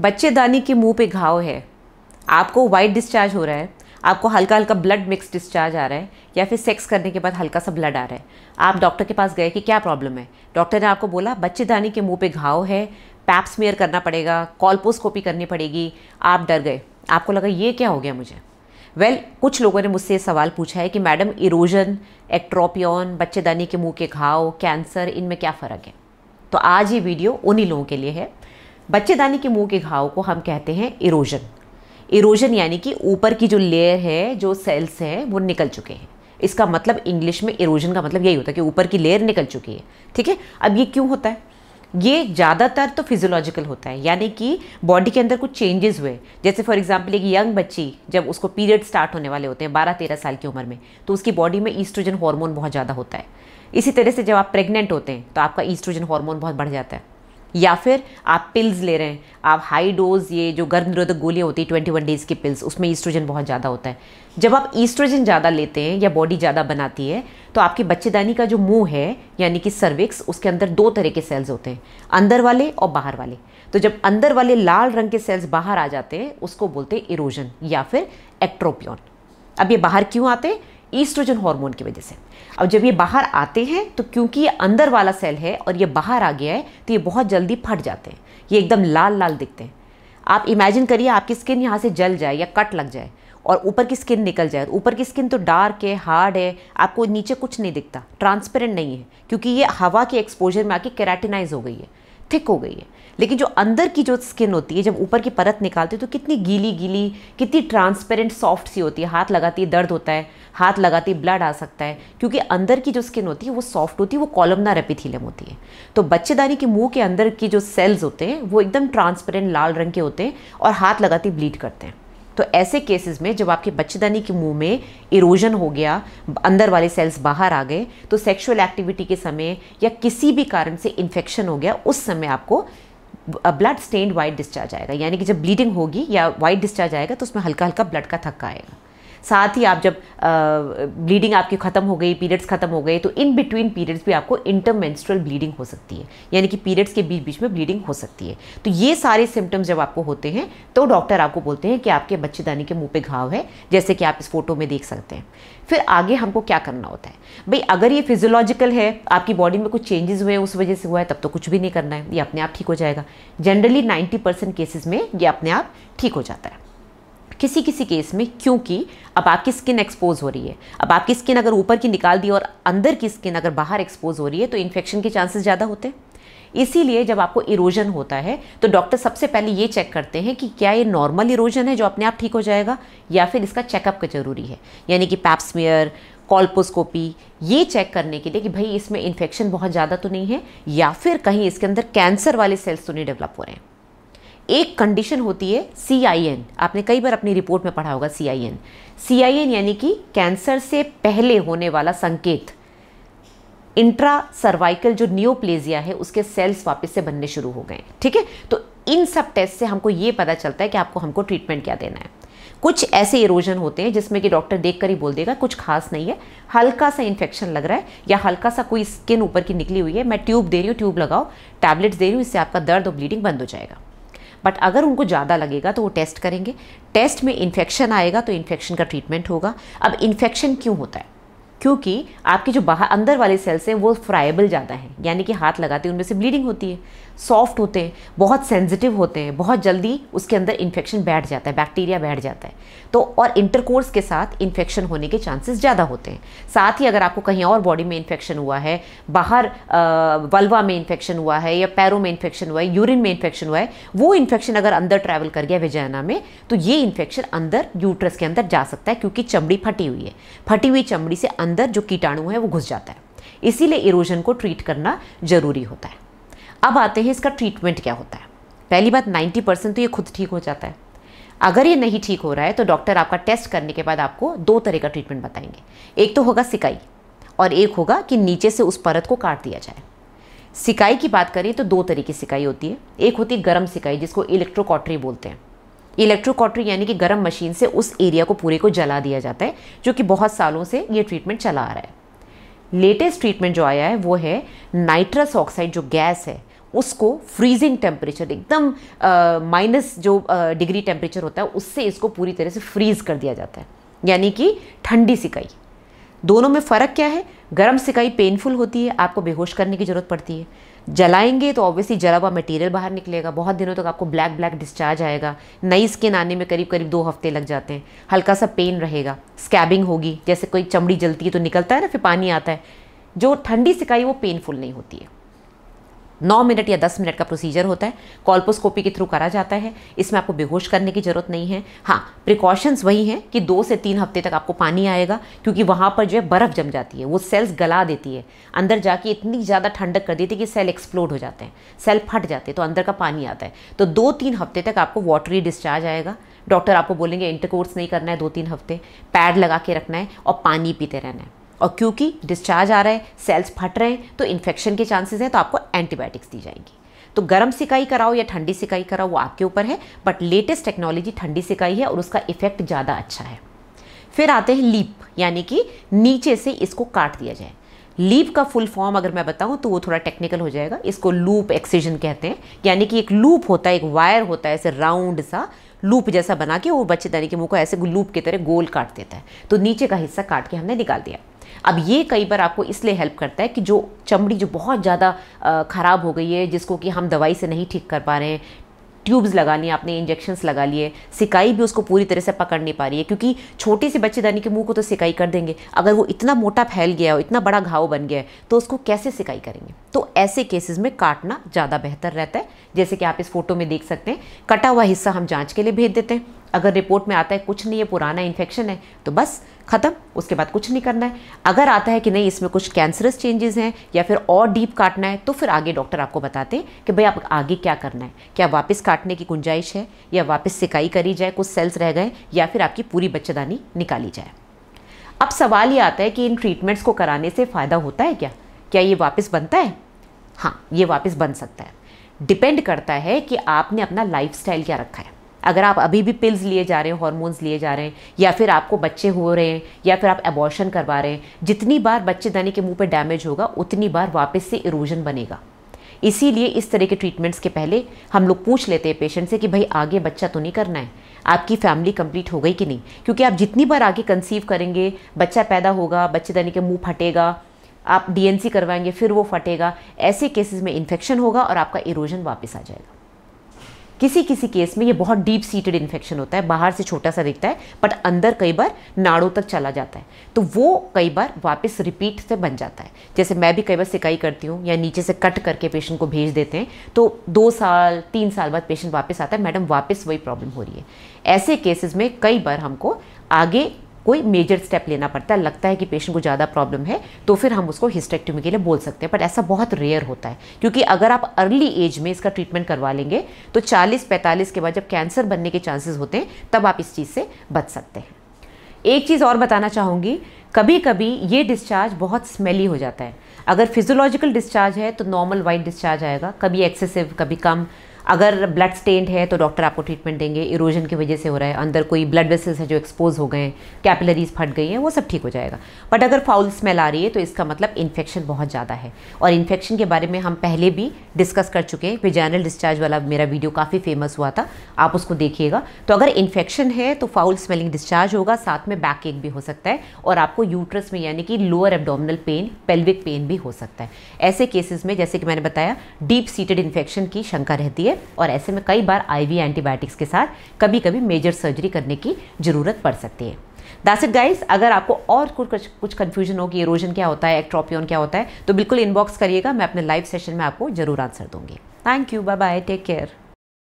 बच्चेदानी के मुंह पे घाव है आपको वाइट डिस्चार्ज हो रहा है आपको हल्का हल्का ब्लड मिक्स डिस्चार्ज आ रहा है या फिर सेक्स करने के बाद हल्का सा ब्लड आ रहा है आप डॉक्टर के पास गए कि क्या प्रॉब्लम है डॉक्टर ने आपको बोला बच्चेदानी के मुंह पे घाव है पैप्समेयर करना पड़ेगा कॉलपोस्कोपी करनी पड़ेगी आप डर गए आपको लगा ये क्या हो गया मुझे वेल well, कुछ लोगों ने मुझसे ये सवाल पूछा है कि मैडम इरोजन एक्ट्रोपियन बच्चेदानी के मुंह के घाव कैंसर इनमें क्या फ़र्क है तो आज ये वीडियो उन्हीं लोगों के लिए है बच्चेदानी के मुंह के घाव को हम कहते हैं इरोजन इरोजन यानी कि ऊपर की जो लेयर है जो सेल्स हैं वो निकल चुके हैं इसका मतलब इंग्लिश में इरोजन का मतलब यही होता है कि ऊपर की लेयर निकल चुकी है ठीक है अब ये क्यों होता है ये ज़्यादातर तो फिजियोलॉजिकल होता है यानी कि बॉडी के अंदर कुछ चेंजेस हुए जैसे फॉर एग्जांपल एक यंग बच्ची जब उसको पीरियड स्टार्ट होने वाले होते हैं बारह तेरह साल की उम्र में तो उसकी बॉडी में ईस्ट्रोजन हार्मोन बहुत ज़्यादा होता है इसी तरह से जब आप प्रेग्नेंट होते हैं तो आपका ईस्ट्रोजन हार्मोन बहुत बढ़ जाता है या फिर आप पिल्स ले रहे हैं आप हाई डोज ये जो गर्भ निरोधक गोलियाँ होती है ट्वेंटी वन डेज़ की पिल्स उसमें ईस्ट्रोजन बहुत ज़्यादा होता है जब आप ईस्ट्रोजन ज़्यादा लेते हैं या बॉडी ज़्यादा बनाती है तो आपकी बच्चेदानी का जो मुंह है यानी कि सर्विक्स उसके अंदर दो तरह के सेल्स होते हैं अंदर वाले और बाहर वाले तो जब अंदर वाले लाल रंग के सेल्स बाहर आ जाते हैं उसको बोलते हैं इरोजन या फिर एक्ट्रोपियन अब ये बाहर क्यों आते हैं ईस्ट्रोजन हार्मोन की वजह से अब जब ये बाहर आते हैं तो क्योंकि ये अंदर वाला सेल है और ये बाहर आ गया है तो ये बहुत जल्दी फट जाते हैं ये एकदम लाल लाल दिखते हैं आप इमेजिन करिए आपकी स्किन यहाँ से जल जाए या कट लग जाए और ऊपर की स्किन निकल जाए ऊपर की स्किन तो डार्क है हार्ड है आपको नीचे कुछ नहीं दिखता ट्रांसपेरेंट नहीं है क्योंकि ये हवा के एक्सपोजर में आके कैराटिनाइज हो गई है थिक हो गई है लेकिन जो अंदर की जो स्किन होती है जब ऊपर की परत निकालते हैं तो कितनी गीली गीली कितनी ट्रांसपेरेंट सॉफ्ट सी होती है हाथ लगाती है दर्द होता है हाथ लगाती ब्लड आ सकता है क्योंकि अंदर की जो स्किन होती है वो सॉफ्ट होती है वो कॉलमनार एपिथीलियम होती है तो बच्चेदानी के मुंह के अंदर की जो सेल्स होते हैं वो एकदम ट्रांसपेरेंट लाल रंग के होते हैं और हाथ लगाती ब्लीड करते हैं तो ऐसे केसेस में जब आपके बच्चेदानी के मुंह में इरोजन हो गया अंदर वाले सेल्स बाहर आ गए तो सेक्सुअल एक्टिविटी के समय या किसी भी कारण से इन्फेक्शन हो गया उस समय आपको ब्लड स्टेन वाइट डिस्चार्ज आएगा यानी कि जब ब्लीडिंग होगी या वाइट डिस्चार्ज आएगा तो उसमें हल्का हल्का ब्लड का थक्का आएगा साथ ही आप जब ब्लीडिंग आपकी ख़त्म हो गई पीरियड्स ख़त्म हो गए तो इन बिटवीन पीरियड्स भी आपको इंटरमेंस्ट्रल ब्लीडिंग हो सकती है यानी कि पीरियड्स के बीच बीच में ब्लीडिंग हो सकती है तो ये सारे सिम्टम्स जब आपको होते हैं तो डॉक्टर आपको बोलते हैं कि आपके बच्चेदानी के मुँह पर घाव है जैसे कि आप इस फोटो में देख सकते हैं फिर आगे हमको क्या करना होता है भाई अगर ये फिजियोलॉजिकल है आपकी बॉडी में कुछ चेंजेस हुए हैं उस वजह से हुआ है तब तो कुछ भी नहीं करना है ये अपने आप ठीक हो जाएगा जनरली 90 परसेंट केसेस में ये अपने आप ठीक हो जाता है किसी किसी केस में क्योंकि अब आपकी स्किन एक्सपोज हो रही है अब आपकी स्किन अगर ऊपर की निकाल दी और अंदर की स्किन अगर बाहर एक्सपोज हो रही है तो इन्फेक्शन के चांसेस ज़्यादा होते हैं इसीलिए जब आपको इरोजन होता है तो डॉक्टर सबसे पहले ये चेक करते हैं कि क्या ये नॉर्मल इरोजन है जो अपने आप ठीक हो जाएगा या फिर इसका चेकअप का जरूरी है यानी कि पैप्समियर कॉल्पोस्कोपी ये चेक करने के लिए कि भाई इसमें इन्फेक्शन बहुत ज़्यादा तो नहीं है या फिर कहीं इसके अंदर कैंसर वाले सेल्स तो नहीं डेवलप हो रहे हैं एक कंडीशन होती है सी आई एन आपने कई बार अपनी रिपोर्ट में पढ़ा होगा सी I N C I N यानी कि कैंसर से पहले होने वाला संकेत इंट्रा सर्वाइकल जो न्योप्लेजिया है उसके सेल्स वापस से बनने शुरू हो गए ठीक है तो इन सब टेस्ट से हमको ये पता चलता है कि आपको हमको ट्रीटमेंट क्या देना है कुछ ऐसे इरोजन होते हैं जिसमें कि डॉक्टर देख कर ही बोल देगा कुछ खास नहीं है हल्का सा इन्फेक्शन लग रहा है या हल्का सा कोई स्किन ऊपर की निकली हुई है मैं ट्यूब दे रही हूँ ट्यूब लगाओ टैबलेट्स दे रही हूँ इससे आपका दर्द और ब्लीडिंग बंद हो जाएगा बट अगर उनको ज़्यादा लगेगा तो वो टेस्ट करेंगे टेस्ट में इन्फेक्शन आएगा तो इन्फेक्शन का ट्रीटमेंट होगा अब इन्फेक्शन क्यों होता है क्योंकि आपके जो बाहर अंदर वाले सेल्स हैं वो फ्राइबल ज़्यादा हैं यानी कि हाथ लगाते हैं उनमें से ब्लीडिंग होती है सॉफ्ट होते हैं बहुत सेंसिटिव होते हैं बहुत जल्दी उसके अंदर इन्फेक्शन बैठ जाता है बैक्टीरिया बैठ जाता है तो और इंटरकोर्स के साथ इन्फेक्शन होने के चांसेस ज़्यादा होते हैं साथ ही अगर आपको कहीं और बॉडी में इन्फेक्शन हुआ है बाहर वल्वा में इन्फेक्शन हुआ है या पैरों में इन्फेक्शन हुआ है यूरिन में इन्फेक्शन हुआ है वो इन्फेक्शन अगर अंदर ट्रैवल कर गया विजयना में तो ये इन्फेक्शन अंदर यूट्रस के अंदर जा सकता है क्योंकि चमड़ी फटी हुई है फटी हुई चमड़ी से अंदर जो कीटाणु है वो घुस जाता है इसीलिए इरोजन को ट्रीट करना ज़रूरी होता है अब आते हैं इसका ट्रीटमेंट क्या होता है पहली बात 90 परसेंट तो ये खुद ठीक हो जाता है अगर ये नहीं ठीक हो रहा है तो डॉक्टर आपका टेस्ट करने के बाद आपको दो तरह का ट्रीटमेंट बताएंगे एक तो होगा सिकाई और एक होगा कि नीचे से उस परत को काट दिया जाए सिकाई की बात करें तो दो तरह की सिकाई होती है एक होती है गर्म सिकाई जिसको इलेक्ट्रोकॉटरी बोलते हैं इलेक्ट्रोकॉटरी यानी कि गर्म मशीन से उस एरिया को पूरे को जला दिया जाता है जो कि बहुत सालों से ये ट्रीटमेंट चला आ रहा है लेटेस्ट ट्रीटमेंट जो आया है वो है नाइट्रस ऑक्साइड जो गैस है उसको फ्रीजिंग टेम्परेचर एकदम माइनस जो डिग्री टेम्परेचर होता है उससे इसको पूरी तरह से फ्रीज कर दिया जाता है यानी कि ठंडी सिकाई दोनों में फ़र्क क्या है गर्म सिकाई पेनफुल होती है आपको बेहोश करने की ज़रूरत पड़ती है जलाएंगे तो ऑब्वियसली जला हुआ मटेरियल बाहर निकलेगा बहुत दिनों तक तो आपको ब्लैक ब्लैक डिस्चार्ज आएगा नई स्किन आने में करीब करीब दो हफ्ते लग जाते हैं हल्का सा पेन रहेगा स्कैबिंग होगी जैसे कोई चमड़ी जलती है तो निकलता है ना फिर पानी आता है जो ठंडी सिकाई वो पेनफुल नहीं होती है नौ मिनट या दस मिनट का प्रोसीजर होता है कॉल्पोस्कोपी के थ्रू करा जाता है इसमें आपको बेहोश करने की ज़रूरत नहीं है हाँ प्रिकॉशंस वही हैं कि दो से तीन हफ्ते तक आपको पानी आएगा क्योंकि वहाँ पर जो है बर्फ़ जम जाती है वो सेल्स गला देती है अंदर जाके इतनी ज़्यादा ठंडक कर देती है कि सेल एक्सप्लोड हो जाते हैं सेल फट जाते हैं तो अंदर का पानी आता है तो दो तीन हफ्ते तक आपको वाटरी डिस्चार्ज आएगा डॉक्टर आपको बोलेंगे इंटरकोर्स नहीं करना है दो तीन हफ्ते पैड लगा के रखना है और पानी पीते रहना है और क्योंकि डिस्चार्ज आ रहा है सेल्स फट रहे हैं तो इन्फेक्शन के चांसेस हैं तो आपको एंटीबायोटिक्स दी जाएंगी तो गर्म सिकाई कराओ या ठंडी सिकाई कराओ वो आपके ऊपर है बट लेटेस्ट टेक्नोलॉजी ठंडी सिकाई है और उसका इफेक्ट ज़्यादा अच्छा है फिर आते हैं लीप यानी कि नीचे से इसको काट दिया जाए लीप का फुल फॉर्म अगर मैं बताऊं तो वो थोड़ा टेक्निकल हो जाएगा इसको लूप एक्सीजन कहते हैं यानी कि एक लूप होता है एक वायर होता है ऐसे राउंड सा लूप जैसा बना के वो बच्चे दानी के मुंह को ऐसे लूप की तरह गोल काट देता है तो नीचे का हिस्सा काट के हमने निकाल दिया अब ये कई बार आपको इसलिए हेल्प करता है कि जो चमड़ी जो बहुत ज़्यादा ख़राब हो गई है जिसको कि हम दवाई से नहीं ठीक कर पा रहे हैं ट्यूब्स लगा लिए आपने इंजेक्शंस लगा लिए सिकाई भी उसको पूरी तरह से पकड़ नहीं पा रही है क्योंकि से बच्चे बच्चेदानी के मुंह को तो सिकाई कर देंगे अगर वो इतना मोटा फैल गया हो इतना बड़ा घाव बन गया है तो उसको कैसे सिकाई करेंगे तो ऐसे केसेस में काटना ज़्यादा बेहतर रहता है जैसे कि आप इस फोटो में देख सकते हैं कटा हुआ हिस्सा हम जाँच के लिए भेज देते हैं अगर रिपोर्ट में आता है कुछ नहीं है पुराना इन्फेक्शन है तो बस ख़त्म उसके बाद कुछ नहीं करना है अगर आता है कि नहीं इसमें कुछ कैंसरस चेंजेस हैं या फिर और डीप काटना है तो फिर आगे डॉक्टर आपको बताते हैं कि भाई आप आगे क्या करना है क्या वापस काटने की गुंजाइश है या वापस सिकाई करी जाए कुछ सेल्स रह गए या फिर आपकी पूरी बच्चेदानी निकाली जाए अब सवाल ये आता है कि इन ट्रीटमेंट्स को कराने से फ़ायदा होता है क्या क्या ये वापस बनता है हाँ ये वापस बन सकता है डिपेंड करता है कि आपने अपना लाइफ क्या रखा है अगर आप अभी भी पिल्स लिए जा रहे हैं हॉर्मोन्स लिए जा रहे हैं या फिर आपको बच्चे हो रहे हैं या फिर आप एबॉर्शन करवा रहे हैं जितनी बार बच्चेदानी के मुंह पे डैमेज होगा उतनी बार वापस से इरोजन बनेगा इसीलिए इस तरह के ट्रीटमेंट्स के पहले हम लोग पूछ लेते हैं पेशेंट से कि भाई आगे बच्चा तो नहीं करना है आपकी फैमिली कंप्लीट हो गई कि नहीं क्योंकि आप जितनी बार आगे कंसीव करेंगे बच्चा पैदा होगा बच्चेदानी के मुंह फटेगा आप डीएनसी करवाएंगे फिर वो फटेगा ऐसे केसेस में इन्फेक्शन होगा और आपका इरोजन वापस आ जाएगा किसी किसी केस में ये बहुत डीप सीटेड इन्फेक्शन होता है बाहर से छोटा सा दिखता है बट अंदर कई बार नाड़ों तक चला जाता है तो वो कई बार वापस रिपीट से बन जाता है जैसे मैं भी कई बार सिकाई करती हूँ या नीचे से कट करके पेशेंट को भेज देते हैं तो दो साल तीन साल बाद पेशेंट वापस आता है मैडम वापस वही प्रॉब्लम हो रही है ऐसे केसेस में कई बार हमको आगे कोई मेजर स्टेप लेना पड़ता है लगता है कि पेशेंट को ज़्यादा प्रॉब्लम है तो फिर हम उसको हिस्टेक्टोमी के लिए बोल सकते हैं बट ऐसा बहुत रेयर होता है क्योंकि अगर आप अर्ली एज में इसका ट्रीटमेंट करवा लेंगे तो 40-45 के बाद जब कैंसर बनने के चांसेस होते हैं तब आप इस चीज़ से बच सकते हैं एक चीज़ और बताना चाहूँगी कभी कभी ये डिस्चार्ज बहुत स्मेली हो जाता है अगर फिजियोलॉजिकल डिस्चार्ज है तो नॉर्मल वाइट डिस्चार्ज आएगा कभी एक्सेसिव कभी कम अगर ब्लड स्टेंड है तो डॉक्टर आपको ट्रीटमेंट देंगे इरोजन की वजह से हो रहा है अंदर कोई ब्लड वेसल्स है जो एक्सपोज हो गए हैं कैपिलरीज फट गई हैं वो सब ठीक हो जाएगा बट अगर फाउल स्मेल आ रही है तो इसका मतलब इन्फेक्शन बहुत ज़्यादा है और इन्फेक्शन के बारे में हम पहले भी डिस्कस कर चुके हैं विजैनल डिस्चार्ज वाला मेरा वीडियो काफ़ी फेमस हुआ था आप उसको देखिएगा तो अगर इन्फेक्शन है तो फाउल स्मेलिंग डिस्चार्ज होगा साथ में बैक एक भी हो सकता है और आपको यूट्रस में यानी कि lower abdominal pain pelvic pain भी हो सकता है ऐसे केसेस में जैसे कि मैंने बताया डीप सीटेड इन्फेक्शन की शंका रहती है है और ऐसे में कई बार आईवी एंटीबायोटिक्स के साथ कभी कभी मेजर सर्जरी करने की ज़रूरत पड़ सकती है दैट्स गाइस अगर आपको और कुछ कुछ कन्फ्यूजन हो कि क्या होता है एक्ट्रोपियन क्या होता है तो बिल्कुल इनबॉक्स करिएगा मैं अपने लाइव सेशन में आपको जरूर आंसर दूंगी thank you bye bye take care